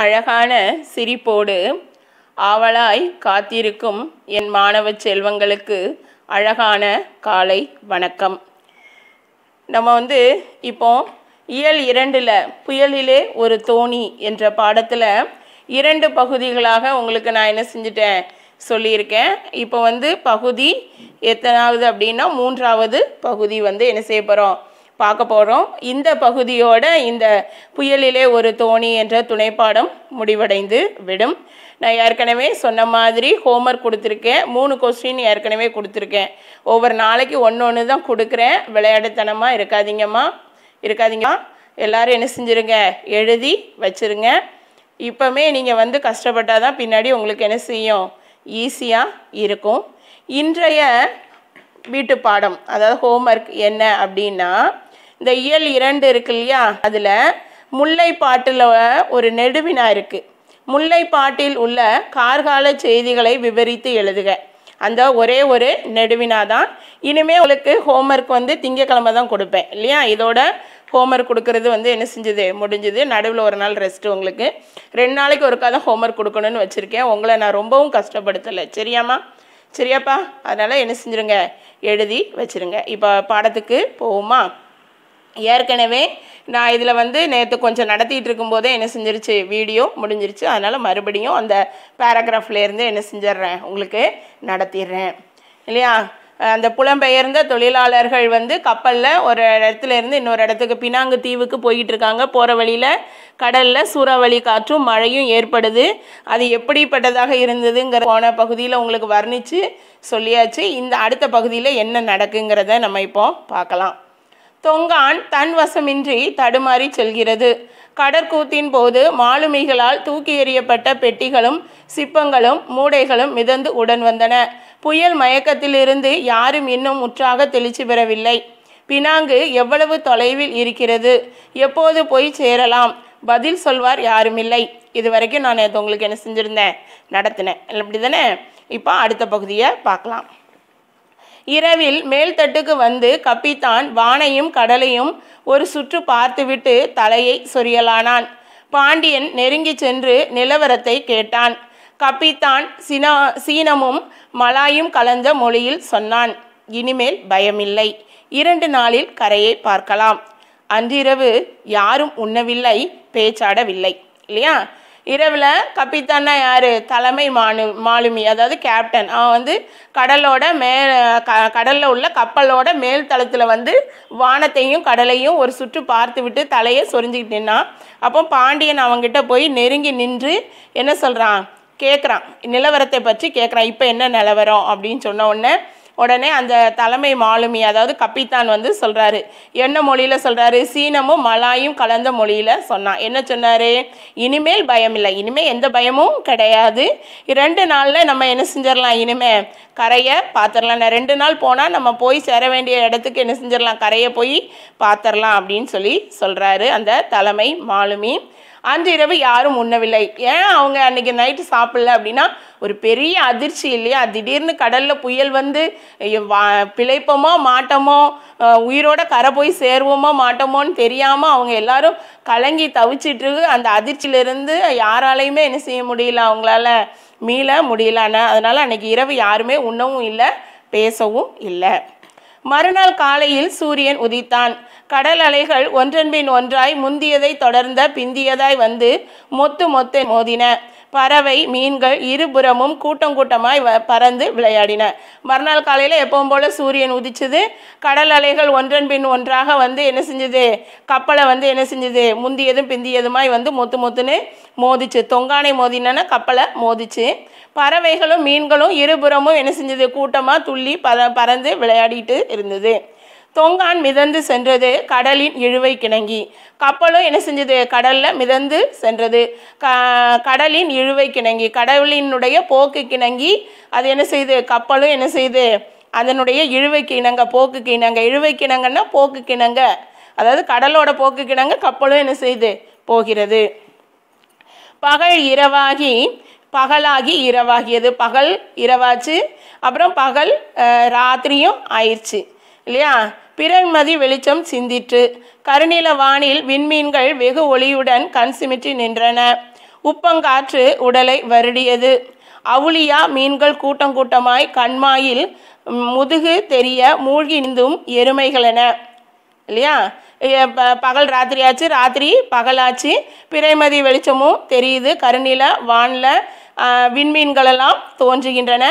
அழகான சிரிப்போடு ஆவலாய் காத்திருக்கும் என் மாணவ செல்வங்களுக்கு அழகான காலை வணக்கம் நம்ம வந்து இப்போ இயல் இரண்டில் புயலிலே ஒரு தோணி என்ற பாடத்தில் இரண்டு பகுதிகளாக உங்களுக்கு நான் என்ன செஞ்சிட்டேன் சொல்லியிருக்கேன் இப்போ வந்து பகுதி எத்தனாவது அப்படின்னா மூன்றாவது பகுதி வந்து என்ன செய்ய போகிறோம் பார்க்க போகிறோம் இந்த பகுதியோட இந்த புயலிலே ஒரு தோணி என்ற துணைப்பாடம் முடிவடைந்து விடும் நான் ஏற்கனவே சொன்ன மாதிரி ஹோம்ஒர்க் கொடுத்துருக்கேன் மூணு கொஸ்டின் ஏற்கனவே கொடுத்துருக்கேன் ஒவ்வொரு நாளைக்கு ஒன்று ஒன்று தான் கொடுக்குறேன் விளையாடத்தனமாக இருக்காதிங்கம்மா இருக்காதிங்கம்மா எல்லோரும் என்ன செஞ்சுருங்க எழுதி வச்சுருங்க இப்போமே நீங்கள் வந்து கஷ்டப்பட்டால் தான் பின்னாடி உங்களுக்கு என்ன செய்யும் ஈஸியாக இருக்கும் இன்றைய வீட்டு பாடம் அதாவது ஹோம்ஒர்க் என்ன அப்படின்னா இந்த இயல் இரண்டு இருக்கு இல்லையா அதில் முல்லை பாட்டில் ஒரு நெடுவினா இருக்குது முல்லை பாட்டில் உள்ள கார்கால செய்திகளை விவரித்து எழுதுக அந்த ஒரே ஒரு நெடுவினா தான் இனிமேல் உங்களுக்கு ஹோம்ஒர்க் வந்து திங்கக்கிழமை தான் கொடுப்பேன் இல்லையா இதோட ஹோம்ஒர்க் கொடுக்கறது வந்து என்ன செஞ்சது முடிஞ்சுது நடுவில் ஒரு நாள் ரெஸ்ட்டு உங்களுக்கு ரெண்டு நாளைக்கு ஒருக்காக தான் ஹோம்ஒர்க் கொடுக்கணும்னு வச்சுருக்கேன் உங்களை நான் ரொம்பவும் கஷ்டப்படுத்தலை சரியாம்மா சரியாப்பா அதனால் என்ன செஞ்சுருங்க எழுதி வச்சுருங்க இப்போ பாடத்துக்கு போவோமா ஏற்கனவே நான் இதில் வந்து நேற்று கொஞ்சம் நடத்திட்டு இருக்கும்போதே என்ன செஞ்சிருச்சு வீடியோ முடிஞ்சிருச்சு அதனால் மறுபடியும் அந்த பேராகிராஃப்லேருந்து என்ன செஞ்சிட்றேன் உங்களுக்கு நடத்திடுறேன் இல்லையா அந்த புலம்பெயர்ந்த தொழிலாளர்கள் வந்து கப்பலில் ஒரு இடத்துலேருந்து இன்னொரு இடத்துக்கு பினாங்கு தீவுக்கு போயிட்டு இருக்காங்க போகிற வழியில் கடலில் சூறாவளி காற்றும் மழையும் ஏற்படுது அது எப்படிப்பட்டதாக இருந்ததுங்கிற போன பகுதியில் உங்களுக்கு வர்ணித்து சொல்லியாச்சு இந்த அடுத்த பகுதியில் என்ன நடக்குங்கிறத நம்ம இப்போ பார்க்கலாம் தொங்கான் தன் வசமின்றி தடுமாறி செல்கிறது கடற்கூத்தின் போது மாலுமிகளால் தூக்கி எறியப்பட்ட பெட்டிகளும் சிப்பங்களும் மூடைகளும் மிதந்து உடன் வந்தன புயல் மயக்கத்திலிருந்து யாரும் இன்னும் முற்றாக தெளிச்சு பெறவில்லை பினாங்கு எவ்வளவு தொலைவில் இருக்கிறது எப்போது போய் சேரலாம் பதில் சொல்வார் யாரும் இல்லை இது வரைக்கும் நான் உங்களுக்கு என்ன செஞ்சுருந்தேன் நடத்தினேன் அப்படி தானே இப்போ அடுத்த பகுதியை பார்க்கலாம் இரவில் மேல்தட்டுக்கு வந்து கப்பித்தான் வானையும் கடலையும் ஒரு சுற்று பார்த்துவிட்டு தலையை சொரியலானான் பாண்டியன் நெருங்கி சென்று நிலவரத்தை கேட்டான் கப்பித்தான் சினா சீனமும் மலாயும் கலந்த மொழியில் சொன்னான் இனிமேல் பயமில்லை இரண்டு நாளில் கரையை பார்க்கலாம் அன்றிரவு யாரும் உண்ணவில்லை பேச்சாடவில்லை இல்லையா இரவில் கப்பித்தான்னா யார் தலைமை மானு மாலுமி அதாவது கேப்டன் அவன் வந்து கடலோட மே க கடலில் உள்ள கப்பலோட மேல் தளத்தில் வந்து வானத்தையும் கடலையும் ஒரு சுற்று பார்த்து விட்டு தலையை சொரிஞ்சுக்கிட்டேன்னா அப்போ பாண்டியன் அவங்ககிட்ட போய் நெருங்கி நின்று என்ன சொல்கிறான் கேட்குறான் நிலவரத்தை பற்றி கேட்குறான் இப்போ என்ன நிலவரம் அப்படின்னு சொன்ன உடனே உடனே அந்த தலைமை மாலுமி அதாவது கப்பித்தான் வந்து சொல்கிறாரு என்ன மொழியில் சொல்கிறாரு சீனமும் மலாயும் கலந்த மொழியில் சொன்னான் என்ன சொன்னார் இனிமேல் பயம் இல்லை இனிமேல் எந்த பயமும் கிடையாது ரெண்டு நாளில் நம்ம என்ன செஞ்சிடலாம் இனிமேல் கரையை பார்த்துடலாம் நான் ரெண்டு நாள் போனால் நம்ம போய் சேர வேண்டிய இடத்துக்கு என்ன செஞ்சிடலாம் கரையை போய் பார்த்துடலாம் அப்படின்னு சொல்லி சொல்கிறாரு அந்த தலைமை மாலுமி அன்று இரவு யாரும் உண்ணவில்லை ஏன் அவங்க அன்றைக்கி நைட்டு சாப்பிடல அப்படின்னா ஒரு பெரிய அதிர்ச்சி இல்லையா திடீர்னு கடலில் புயல் வந்து பிழைப்போமோ மாட்டோமோ உயிரோட கரை போய் சேருவோமோ மாட்டோமோன்னு தெரியாமல் அவங்க எல்லாரும் கலங்கி தவிச்சிட்டு அந்த அதிர்ச்சியிலிருந்து யாராலையுமே என்ன செய்ய முடியல அவங்களால மீள முடியலன்னு அதனால் அன்றைக்கி இரவு யாருமே உண்ணவும் இல்லை பேசவும் இல்லை மறுநாள் காலையில் சூரியன் உதித்தான் கடல் அலைகள் ஒன்றன்பின் ஒன்றாய் முந்தியதை தொடர்ந்த பிந்தியதாய் வந்து மொத்து மொத்த மோதின பறவை மீன்கள் இருபுறமும் கூட்டம் கூட்டமாய் பறந்து விளையாடின மறுநாள் காலையில் எப்பவும் போல் சூரியன் உதிச்சுது கடல் அலைகள் ஒன்றன் பின் ஒன்றாக வந்து என்ன செஞ்சுது கப்பலை வந்து என்ன செஞ்சுது முந்தியதும் பிந்தியதுமாய் வந்து மொத்து மொத்துன்னு மோதிச்சு தொங்கானை மோதினா கப்பலை மோதிச்சு பறவைகளும் மீன்களும் இருபுறமும் என்ன செஞ்சது கூட்டமாக துள்ளி பற பறந்து விளையாடிட்டு இருந்தது தொங்கான் மிதந்து சென்றது கடலின் இழுவை கிணங்கி கப்பலும் என்ன செஞ்சது கடலில் மிதந்து சென்றது க கடலின் இழுவை கிணங்கி கடலினுடைய போக்கு கிணங்கி அது என்ன செய்யுது கப்பலும் என்ன செய்யுது அதனுடைய இழுவை கிணங்க போக்கு கிணங்க இழுவை கிணங்கன்னா போக்கு கிணங்க அதாவது கடலோட போக்கு கிணங்க கப்பலும் என்ன செய்யுது போகிறது பகல் இரவாகி பகலாகி இரவாகியது பகல் இரவாச்சு அப்புறம் பகல் ராத்திரியும் ஆயிடுச்சு இல்லையா பிறன்மதி வெளிச்சம் சிந்திற்று கருநில வானில் விண்மீன்கள் வெகு ஒளியுடன் கண் சிமிற்றி நின்றன உப்பங்காற்று உடலை வருடியது அவுளியா மீன்கள் கூட்டம் கூட்டமாய் கண்மாயில் முதுகு தெரிய மூழ்கி நின்றும் எருமைகளென இல்லையா பகல் ராத்திரி ஆச்சு ராத்திரி பகலாச்சு பிறைமதி வெளிச்சமும் தெரியுது கருநில வானில் விண்மீன்களெல்லாம் தோன்றுகின்றன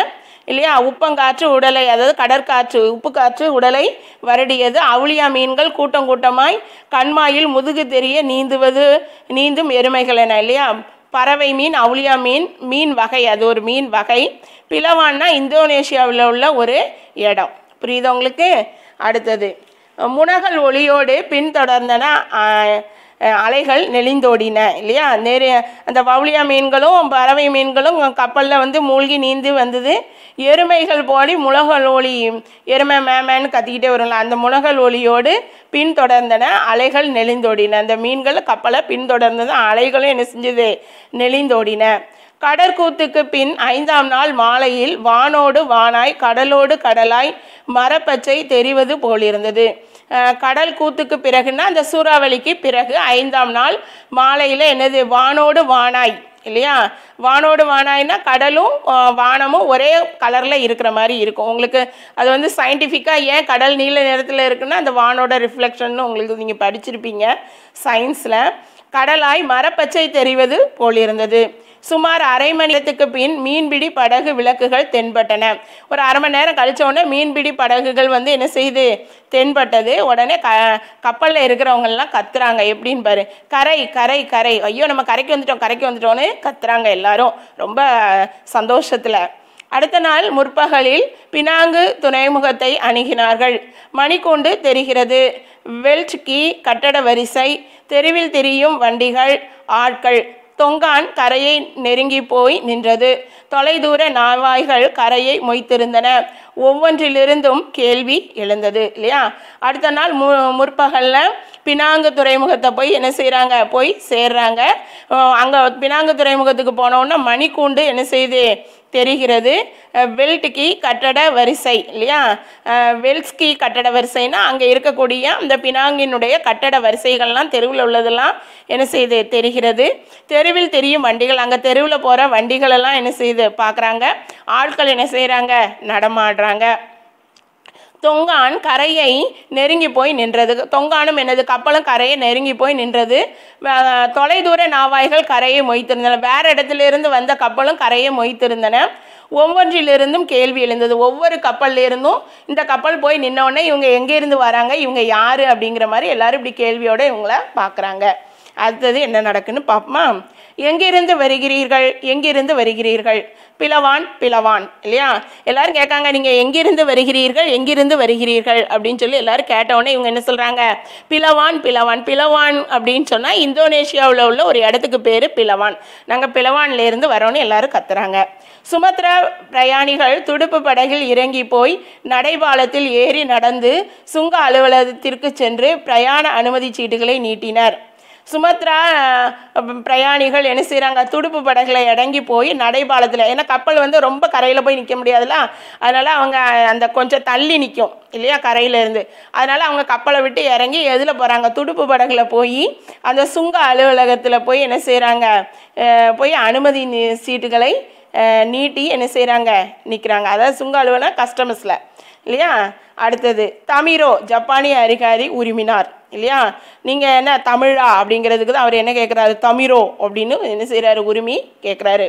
இல்லையா உப்பங்காற்று உடலை அதாவது கடற்காற்று உப்பு காற்று உடலை வருடியது அவுளியா மீன்கள் கூட்டம் கூட்டமாய் கண்மாயில் முதுகு தெரிய நீந்துவது நீந்தும் எருமைகள் என இல்லையா பறவை மீன் அவுளியா மீன் மீன் வகை அது ஒரு மீன் வகை பிளவான்னா இந்தோனேஷியாவில் உள்ள ஒரு இடம் புரியுது உங்களுக்கு அடுத்தது முனகல் ஒளியோடு பின்தொடர்ந்தன அலைகள் நெளிந்தோடின இல்லையா நேரு அந்த வவுளியா மீன்களும் பறவை மீன்களும் கப்பலில் வந்து மூழ்கி நீந்து வந்தது எருமைகள் போடி முளகல் ஒளி எருமை மேமேன்னு கத்திக்கிட்டே வரும்ல அந்த முளகல் ஒளியோடு பின்தொடர்ந்தன அலைகள் நெளிந்தோடின அந்த மீன்கள் கப்பலை பின்தொடர்ந்தது அலைகளும் என்ன செஞ்சது நெளிந்தோடின கடற்கூத்துக்கு பின் ஐந்தாம் நாள் மாலையில் வானோடு வானாய் கடலோடு கடலாய் மரப்பச்சை தெரிவது போலிருந்தது கடல் கூத்துக்கு பிறகுன்னா அந்த சூறாவளிக்கு பிறகு ஐந்தாம் நாள் மாலையில் என்னது வானோடு வானாய் இல்லையா வானோடு வானாய்னா கடலும் வானமும் ஒரே கலரில் இருக்கிற மாதிரி இருக்கும் உங்களுக்கு அது வந்து சயின்டிஃபிக்காக ஏன் கடல் நீல நிறத்தில் இருக்குன்னா அந்த வானோட ரிஃப்ளெக்ஷன் உங்களுக்கு நீங்கள் படிச்சிருப்பீங்க சயின்ஸில் கடலாய் மரப்பச்சை தெரிவது போலிருந்தது சுமார் அரை மணி நேரத்துக்கு பின் மீன்பிடி படகு விளக்குகள் தென்பட்டன ஒரு அரை மணி நேரம் உடனே மீன்பிடி படகுகள் வந்து என்ன செய்து தென்பட்டது உடனே க கப்பலில் இருக்கிறவங்கெல்லாம் கத்துறாங்க எப்படின்னு பாரு கரை கரை கரை ஐயோ நம்ம கரைக்கு வந்துட்டோம் கரைக்கு வந்துட்டோன்னு கத்துறாங்க எல்லாரும் ரொம்ப சந்தோஷத்தில் அடுத்த நாள் முற்பகலில் பினாங்கு துணைமுகத்தை அணுகினார்கள் மணிக்கூண்டு தெரிகிறது வெல்ட் கீ கட்டட வரிசை தெருவில் தெரியும் வண்டிகள் ஆட்கள் தொங்கான் கரையை நெருங்கி போய் நின்றது தொலைதூர நாவாய்கள் கரையை மொய்த்திருந்தன ஒவ்வொன்றிலிருந்தும் கேள்வி எழுந்தது இல்லையா அடுத்த நாள் மு முற்பகலில் பினாங்கு துறைமுகத்தை போய் என்ன செய்கிறாங்க போய் சேர்றாங்க அங்கே பினாங்கு துறைமுகத்துக்கு போனோன்னா மணிக்கூண்டு என்ன செய்யுது தெரிகிறது வெல்ட்கி கட்டட வரிசை இல்லையா வெல்ஸ்கி கட்டட வரிசைனா அங்கே இருக்கக்கூடிய அந்த பினாங்கினுடைய கட்டட வரிசைகள்லாம் தெருவில் உள்ளதெல்லாம் என்ன செய்யுது தெரிகிறது தெருவில் தெரியும் வண்டிகள் அங்கே தெருவில் போகிற வண்டிகளெல்லாம் என்ன செய்யுது பார்க்குறாங்க ஆட்கள் என்ன செய்கிறாங்க நடமாடுறாங்க தொங்கான் கரையை நெருங்கி போய் நின்றது தொங்கானும் என்னது கப்பலும் கரையை நெருங்கி போய் நின்றது தொலைதூர நாவாய்கள் கரையை மொய்த்திருந்தன வேறு இடத்திலிருந்து வந்த கப்பலும் கரையை மொய்த்திருந்தன ஒவ்வொன்றிலிருந்தும் கேள்வி எழுந்தது ஒவ்வொரு இருந்தும் இந்த கப்பல் போய் நின்னோடனே இவங்க எங்கேருந்து வராங்க இவங்க யார் அப்படிங்கிற மாதிரி எல்லோரும் இப்படி கேள்வியோடு இவங்கள பார்க்குறாங்க அடுத்தது என்ன நடக்குன்னு பார்ப்போமா எங்கிருந்து வருகிறீர்கள் எங்கிருந்து வருகிறீர்கள் பிளவான் பிளவான் இல்லையா எல்லாரும் கேட்காங்க நீங்கள் எங்கிருந்து வருகிறீர்கள் எங்கிருந்து வருகிறீர்கள் அப்படின்னு சொல்லி எல்லாரும் கேட்டவுடனே இவங்க என்ன சொல்கிறாங்க பிளவான் பிளவான் பிளவான் அப்படின்னு சொன்னால் இந்தோனேஷியாவில் உள்ள ஒரு இடத்துக்கு பேர் பிளவான் நாங்கள் பிளவான்லேருந்து வரோன்னு எல்லாரும் கத்துறாங்க சுமத்ரா பிரயாணிகள் துடுப்பு படகில் இறங்கி போய் நடைபாலத்தில் ஏறி நடந்து சுங்க அலுவலகத்திற்கு சென்று பிரயாண அனுமதி சீட்டுகளை நீட்டினர் சுமத்ரா பிரயாணிகள் என்ன செய்கிறாங்க துடுப்பு படகுல இறங்கி போய் நடைபாலத்தில் ஏன்னா கப்பல் வந்து ரொம்ப கரையில் போய் நிற்க முடியாதுல்ல அதனால் அவங்க அந்த கொஞ்சம் தள்ளி நிற்கும் இல்லையா கரையிலேருந்து அதனால் அவங்க கப்பலை விட்டு இறங்கி எதில் போகிறாங்க துடுப்பு படகுல போய் அந்த சுங்க அலுவலகத்தில் போய் என்ன செய்கிறாங்க போய் அனுமதி சீட்டுகளை நீட்டி என்ன செய்கிறாங்க நிற்கிறாங்க அதாவது சுங்க அலுவலகம் கஸ்டமர்ஸில் இல்லையா அடுத்தது தமிரோ ஜப்பானிய அதிகாரி உரிமினார் இல்லையா நீங்கள் என்ன தமிழா அப்படிங்கிறதுக்கு தான் அவர் என்ன கேட்குறாரு தமிழோ அப்படின்னு என்ன செய்கிறாரு உரிமை கேட்குறாரு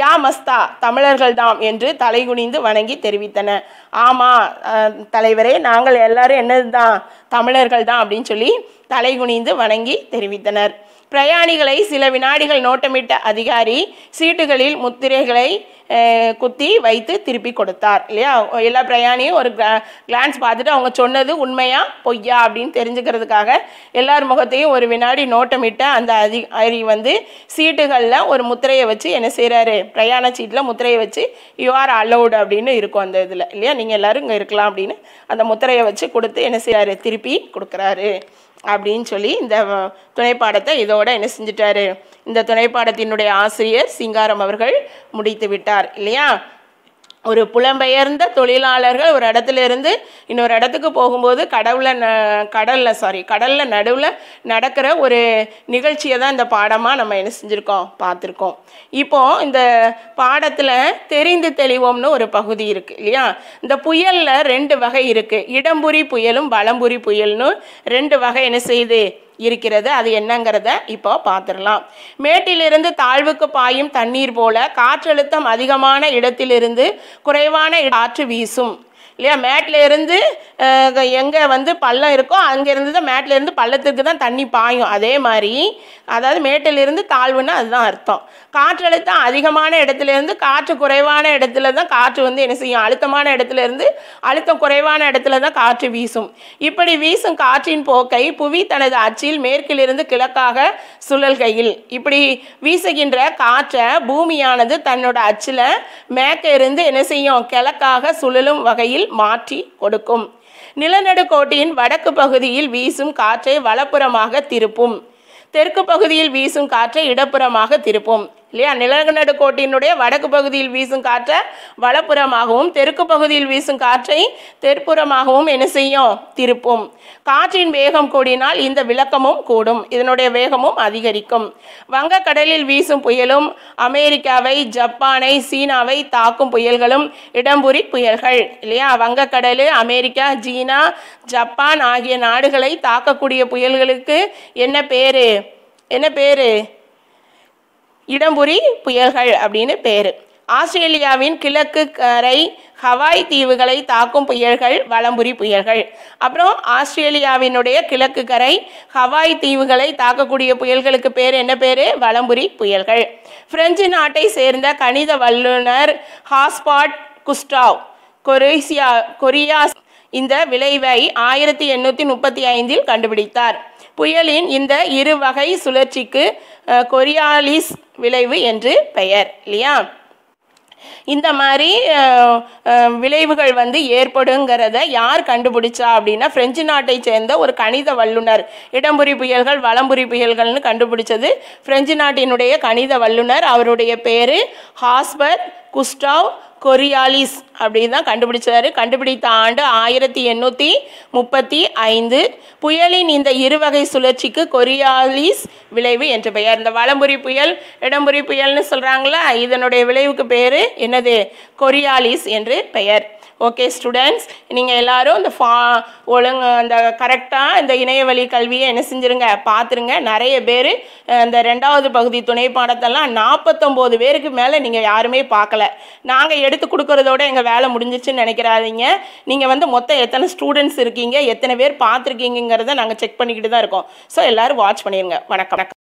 யா மஸ்தா தமிழர்கள் தாம் என்று தலைகுனிந்து வணங்கி தெரிவித்தன ஆமாம் தலைவரே நாங்கள் எல்லாரும் என்னது தான் தமிழர்கள் தான் அப்படின்னு சொல்லி தலைகுனிந்து வணங்கி தெரிவித்தனர் பிரயாணிகளை சில வினாடிகள் நோட்டமிட்ட அதிகாரி சீட்டுகளில் முத்திரைகளை குத்தி வைத்து திருப்பி கொடுத்தார் இல்லையா எல்லா பிரயாணியும் ஒரு கிளான்ஸ் பார்த்துட்டு அவங்க சொன்னது உண்மையா பொய்யா அப்படின்னு தெரிஞ்சுக்கிறதுக்காக எல்லார் முகத்தையும் ஒரு வினாடி நோட்டமிட்ட அந்த அதிகாரி வந்து சீட்டுகளில் ஒரு முத்திரையை வச்சு என்ன செய்கிறாரு பிரயாண சீட்டில் முத்திரையை வச்சு யூ ஆர் அலௌடு அப்படின்னு இருக்கும் அந்த இதில் இல்லையா நீங்கள் எல்லோரும் இங்கே இருக்கலாம் அப்படின்னு அந்த முத்திரையை வச்சு கொடுத்து என்ன செய்கிறாரு திருப்பி கொடுக்குறாரு அப்படின்னு சொல்லி இந்த துணைப்பாடத்தை இதோட என்ன செஞ்சிட்டாரு இந்த துணைப்பாடத்தினுடைய ஆசிரியர் சிங்காரம் அவர்கள் முடித்து விட்டார் இல்லையா ஒரு புலம்பெயர்ந்த தொழிலாளர்கள் ஒரு இடத்துல இருந்து இன்னொரு இடத்துக்கு போகும்போது கடவுளில் ந கடலில் சாரி கடலில் நடுவில் நடக்கிற ஒரு நிகழ்ச்சியை தான் இந்த பாடமாக நம்ம என்ன செஞ்சுருக்கோம் பார்த்துருக்கோம் இப்போது இந்த பாடத்தில் தெரிந்து தெளிவோம்னு ஒரு பகுதி இருக்குது இல்லையா இந்த புயலில் ரெண்டு வகை இருக்குது இடம்புரி புயலும் பலம்புரி புயல்னு ரெண்டு வகை என்ன செய்யுது இருக்கிறது அது என்னங்கிறத இப்போ பார்த்துடலாம் மேட்டிலிருந்து தாழ்வுக்கு பாயும் தண்ணீர் போல காற்றழுத்தம் அதிகமான இடத்திலிருந்து குறைவான ஆற்று வீசும் இல்லையா மேட்டில் இருந்து எங்கே வந்து பள்ளம் இருக்கோ அங்கேருந்து தான் மேட்டில் இருந்து பள்ளத்துக்கு தான் தண்ணி பாயும் அதே மாதிரி அதாவது மேட்டிலிருந்து தாழ்வுன்னா அதுதான் அர்த்தம் காற்றழுத்தம் அதிகமான இடத்துலேருந்து காற்று குறைவான இடத்துல தான் காற்று வந்து என்ன செய்யும் அழுத்தமான இடத்துலேருந்து அழுத்தம் குறைவான இடத்துல தான் காற்று வீசும் இப்படி வீசும் காற்றின் போக்கை புவி தனது அச்சில் மேற்கிலிருந்து கிழக்காக சுழல்கையில் இப்படி வீசுகின்ற காற்றை பூமியானது தன்னோட அச்சில் மேற்கிருந்து என்ன செய்யும் கிழக்காக சுழலும் வகையில் மாற்றி கொடுக்கும் நிலநடுக்கோட்டையின் வடக்கு பகுதியில் வீசும் காற்றை வலப்புறமாக திருப்பும் தெற்கு பகுதியில் வீசும் காற்றை இடப்புறமாக திருப்பும் இல்லையா நிலநடுக்கோட்டினுடைய வடக்கு பகுதியில் வீசும் காற்றை வலப்புறமாகவும் தெற்கு பகுதியில் வீசும் காற்றை தெற்புறமாகவும் என்ன செய்யும் திருப்பும் காற்றின் வேகம் கூடினால் இந்த விளக்கமும் கூடும் இதனுடைய வேகமும் அதிகரிக்கும் வங்கக்கடலில் வீசும் புயலும் அமெரிக்காவை ஜப்பானை சீனாவை தாக்கும் புயல்களும் இடம்புரி புயல்கள் இல்லையா வங்கக்கடல் அமெரிக்கா சீனா ஜப்பான் ஆகிய நாடுகளை தாக்கக்கூடிய புயல்களுக்கு என்ன பேரு என்ன பேரு இடம்புரி புயல்கள் அப்படின்னு பேர் ஆஸ்திரேலியாவின் கிழக்கு கரை ஹவாய் தீவுகளை தாக்கும் புயல்கள் வளம்புரி புயல்கள் அப்புறம் ஆஸ்திரேலியாவினுடைய கிழக்கு கரை ஹவாய் தீவுகளை தாக்கக்கூடிய புயல்களுக்கு பேர் என்ன பேர் வளம்புரி புயல்கள் பிரெஞ்சு நாட்டை சேர்ந்த கணித வல்லுநர் ஹாஸ்பாட் குஸ்டாவ் கொரேசியா கொரியாஸ் இந்த விளைவை ஆயிரத்தி எண்ணூற்றி முப்பத்தி ஐந்தில் கண்டுபிடித்தார் புயலின் இந்த இரு வகை சுழற்சிக்கு கொரியாலிஸ் விளைவு என்று பெயர் இல்லையா இந்த மாதிரி விளைவுகள் வந்து ஏற்படுங்கிறத யார் கண்டுபிடிச்சா அப்படின்னா பிரெஞ்சு நாட்டை சேர்ந்த ஒரு கணித வல்லுநர் இடம்புரி புயல்கள் வளம்புரி புயல்கள்னு கண்டுபிடிச்சது பிரெஞ்சு நாட்டினுடைய கணித வல்லுநர் அவருடைய பேர் ஹாஸ்பர் குஸ்டாவ் கொரியாலிஸ் அப்படின்னு தான் கண்டுபிடிச்சாரு கண்டுபிடித்த ஆண்டு ஆயிரத்தி எண்ணூற்றி முப்பத்தி ஐந்து புயலின் இந்த இருவகை சுழற்சிக்கு கொரியாலிஸ் விளைவு என்று பெயர் இந்த வளம்புரி புயல் இடம்புரி புயல்னு சொல்கிறாங்களா இதனுடைய விளைவுக்கு பேர் என்னது கொரியாலிஸ் என்று பெயர் ஓகே ஸ்டூடெண்ட்ஸ் நீங்கள் எல்லோரும் இந்த ஃபா ஒழுங்கு அந்த கரெக்டாக இந்த இணையவழி கல்வியை என்ன செஞ்சுருங்க பார்த்துருங்க நிறைய பேர் இந்த ரெண்டாவது பகுதி துணை பாடத்தெல்லாம் நாற்பத்தொம்போது பேருக்கு மேலே நீங்கள் யாருமே பார்க்கல நாங்கள் எடுத்து கொடுக்குறதோட எங்கள் வேலை முடிஞ்சிச்சுன்னு நினைக்கிறாதீங்க நீங்கள் வந்து மொத்தம் எத்தனை ஸ்டூடெண்ட்ஸ் இருக்கீங்க எத்தனை பேர் பார்த்துருக்கீங்கிறத நாங்கள் செக் பண்ணிக்கிட்டு தான் இருக்கோம் ஸோ எல்லோரும் வாட்ச் பண்ணிடுங்க வணக்கம்